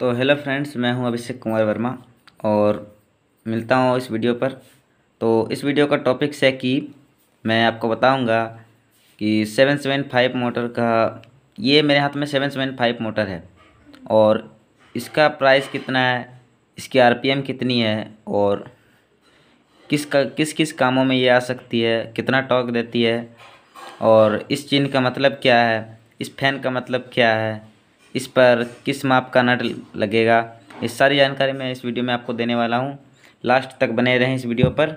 तो hello friends मैं हूं अभिषेक कुमार वर्मा और मिलता हूं इस वीडियो पर तो इस वीडियो का टॉपिक्स है कि मैं आपको बताऊंगा कि सेवन सेवन फाइव मोटर का ये मेरे हाथ में सेवन सेवन फाइव मोटर है और इसका प्राइस कितना है इसकी आरपीएम कितनी है और किस का किस किस कामों में ये आ सकती है कितना टॉक देती है और इस चिन्ह का मतलब क्या है इस फैन का मतलब क्या है इस पर किस माप का नट लगेगा इस सारी जानकारी मैं इस वीडियो में आपको देने वाला हूँ लास्ट तक बने रहें इस वीडियो पर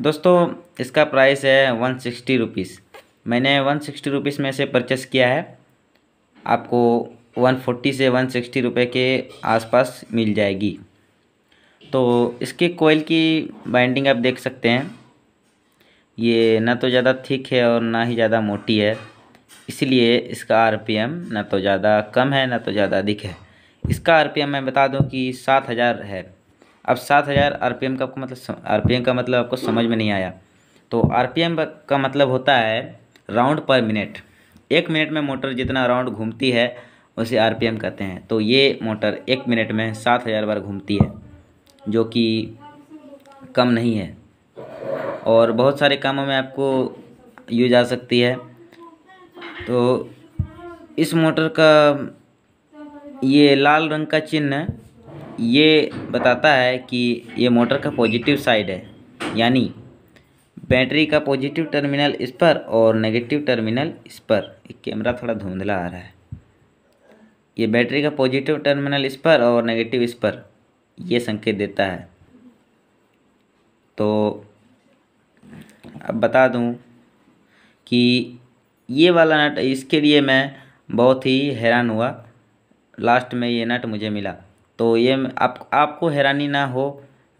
दोस्तों इसका प्राइस है वन सिक्सटी रुपीज़ मैंने वन सिक्सटी रुपीज़ में से परचेस किया है आपको वन फोर्टी से वन सिक्सटी रुपये के आसपास मिल जाएगी तो इसके कोयल की बाइंडिंग आप देख सकते हैं ये ना तो ज़्यादा थिक है और ना ही ज़्यादा मोटी है इसलिए इसका आरपीएम ना तो ज़्यादा कम है ना तो ज़्यादा अधिक है इसका आरपीएम मैं बता दूं कि सात हज़ार है अब सात हज़ार आर का आपको मतलब आर का मतलब आपको समझ में नहीं आया तो आर का मतलब होता है राउंड पर मिनट एक मिनट में मोटर जितना राउंड घूमती है उसे आर कहते हैं तो ये मोटर एक मिनट में सात हज़ार बार घूमती है जो कि कम नहीं है और बहुत सारे कामों में आपको यूज आ सकती है तो इस मोटर का ये लाल रंग का चिन्ह ये बताता है कि ये मोटर का पॉजिटिव साइड है यानी बैटरी का पॉजिटिव टर्मिनल इस पर और नेगेटिव टर्मिनल इस पर कैमरा थोड़ा धुंधला आ रहा है ये बैटरी का पॉजिटिव टर्मिनल इस पर और नेगेटिव इस पर ये संकेत देता है तो अब बता दूं कि ये वाला नट इसके लिए मैं बहुत ही हैरान हुआ लास्ट में ये नट मुझे मिला तो ये आप आपको हैरानी ना हो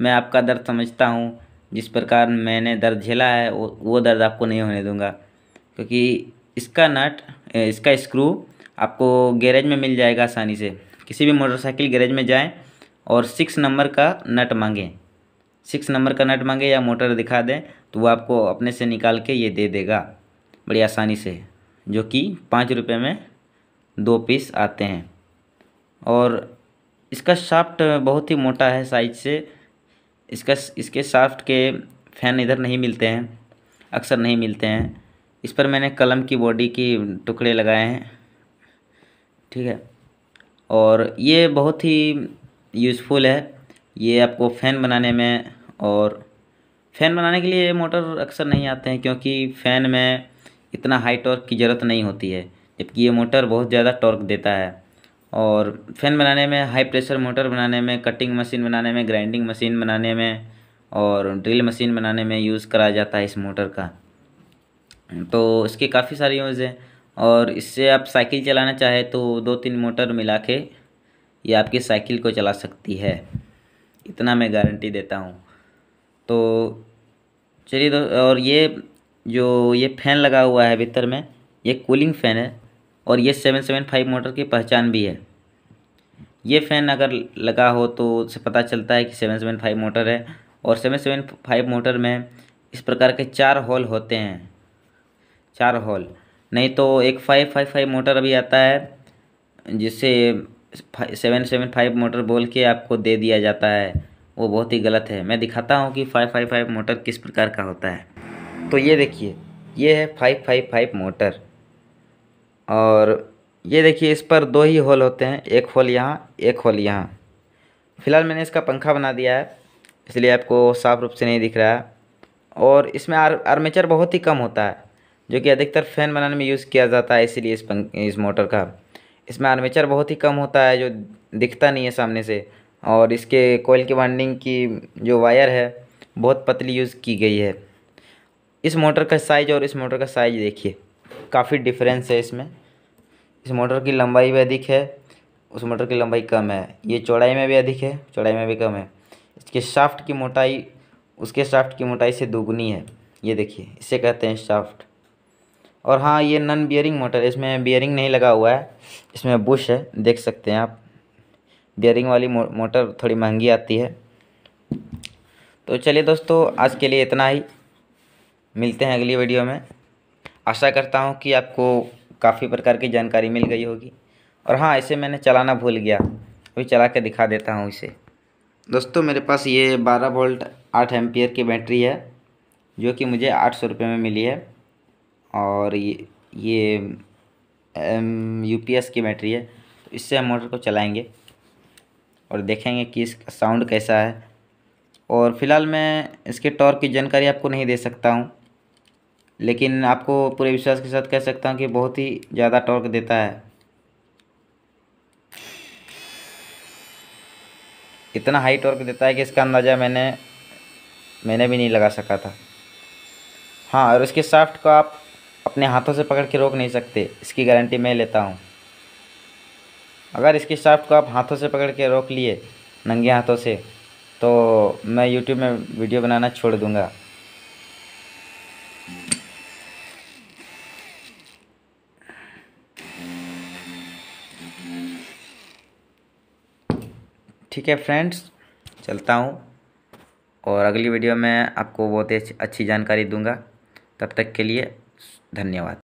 मैं आपका दर्द समझता हूँ जिस प्रकार मैंने दर्द झेला है वो वो दर्द आपको नहीं होने दूंगा क्योंकि इसका नट इसका स्क्रू आपको गैरेज में मिल जाएगा आसानी से किसी भी मोटरसाइकिल गैरेज में जाएं और सिक्स नंबर का नट मांगें सिक्स नंबर का नट मांगें या मोटर दिखा दें तो वो आपको अपने से निकाल के ये दे देगा बड़ी आसानी से जो कि पाँच रुपये में दो पीस आते हैं और इसका शाफ्ट बहुत ही मोटा है साइज से इसका इसके शाफ्ट के फैन इधर नहीं मिलते हैं अक्सर नहीं मिलते हैं इस पर मैंने कलम की बॉडी की टुकड़े लगाए हैं ठीक है और ये बहुत ही यूज़फुल है ये आपको फ़ैन बनाने में और फ़ैन बनाने के लिए मोटर अक्सर नहीं आते हैं क्योंकि फ़ैन में इतना हाई टॉर्क की ज़रूरत नहीं होती है जबकि ये मोटर बहुत ज़्यादा टॉर्क देता है और फैन बनाने में हाई प्रेशर मोटर बनाने में कटिंग मशीन बनाने में ग्राइंडिंग मशीन बनाने में और ड्रिल मशीन बनाने में यूज़ करा जाता है इस मोटर का तो इसके काफ़ी सारे यूज़ हैं और इससे आप साइकिल चलाना चाहें तो दो तीन मोटर मिला के ये आपकी साइकिल को चला सकती है इतना मैं गारंटी देता हूँ तो चलिए दो और ये जो ये फैन लगा हुआ है भीतर में ये कूलिंग फ़ैन है और ये सेवन सेवन फाइव मोटर की पहचान भी है ये फ़ैन अगर लगा हो तो उससे पता चलता है कि सेवन सेवन फाइव मोटर है और सेवन सेवन फाइव मोटर में इस प्रकार के चार हॉल होते हैं चार हॉल नहीं तो एक फाइव फाइव फाइव मोटर अभी आता है जिसे सेवन सेवन फाइव मोटर बोल के आपको दे दिया जाता है वो बहुत ही गलत है मैं दिखाता हूँ कि फाइव फाइव फाइव मोटर किस प्रकार का होता है तो ये देखिए ये है फाइव फाइव फाइव मोटर और ये देखिए इस पर दो ही होल होते हैं एक होल यहाँ एक होल यहाँ फ़िलहाल मैंने इसका पंखा बना दिया है इसलिए आपको साफ रूप से नहीं दिख रहा है और इसमें आर आर्मेचर बहुत ही कम होता है जो कि अधिकतर फ़ैन बनाने में यूज़ किया जाता है इसीलिए इस पंख इस मोटर का इसमें आर्मेचर बहुत ही कम होता है जो दिखता नहीं है सामने से और इसके कोयल की वाइंडिंग की जो वायर है बहुत पतली यूज़ की गई है इस मोटर का साइज़ और इस मोटर का साइज़ देखिए काफ़ी डिफरेंस है इसमें इस मोटर की लंबाई भी अधिक है उस मोटर की लंबाई कम है ये चौड़ाई में भी अधिक है चौड़ाई में भी कम है इसके शाफ्ट की मोटाई उसके शाफ्ट की मोटाई से दोगुनी है ये देखिए इसे कहते हैं शाफ्ट और हाँ ये नन बियरिंग मोटर इसमें बियरिंग नहीं लगा हुआ है इसमें बुश है देख सकते हैं आप बियरिंग वाली मोटर थोड़ी महंगी आती है तो चलिए दोस्तों आज के लिए इतना ही मिलते हैं अगली वीडियो में आशा करता हूँ कि आपको काफ़ी प्रकार की जानकारी मिल गई होगी और हाँ इसे मैंने चलाना भूल गया अभी चला के दिखा देता हूँ इसे दोस्तों मेरे पास ये 12 वोल्ट 8 एम्पियर की बैटरी है जो कि मुझे आठ सौ रुपये में मिली है और ये ये यू की बैटरी है तो इससे हम मोटर को चलाएंगे और देखेंगे कि इसका साउंड कैसा है और फिलहाल मैं इसके टॉर्क की जानकारी आपको नहीं दे सकता हूँ लेकिन आपको पूरे विश्वास के साथ कह सकता हूँ कि बहुत ही ज़्यादा टॉर्क देता है इतना हाई टॉर्क देता है कि इसका अंदाज़ा मैंने मैंने भी नहीं लगा सका था हाँ और इसके साफ्ट को आप अपने हाथों से पकड़ के रोक नहीं सकते इसकी गारंटी मैं लेता हूँ अगर इसके साफ्ट को आप हाथों से पकड़ के रोक लिए नंगे हाथों से तो मैं यूट्यूब में वीडियो बनाना छोड़ दूँगा ठीक है फ्रेंड्स चलता हूँ और अगली वीडियो में आपको बहुत ही अच्छी जानकारी दूंगा तब तक के लिए धन्यवाद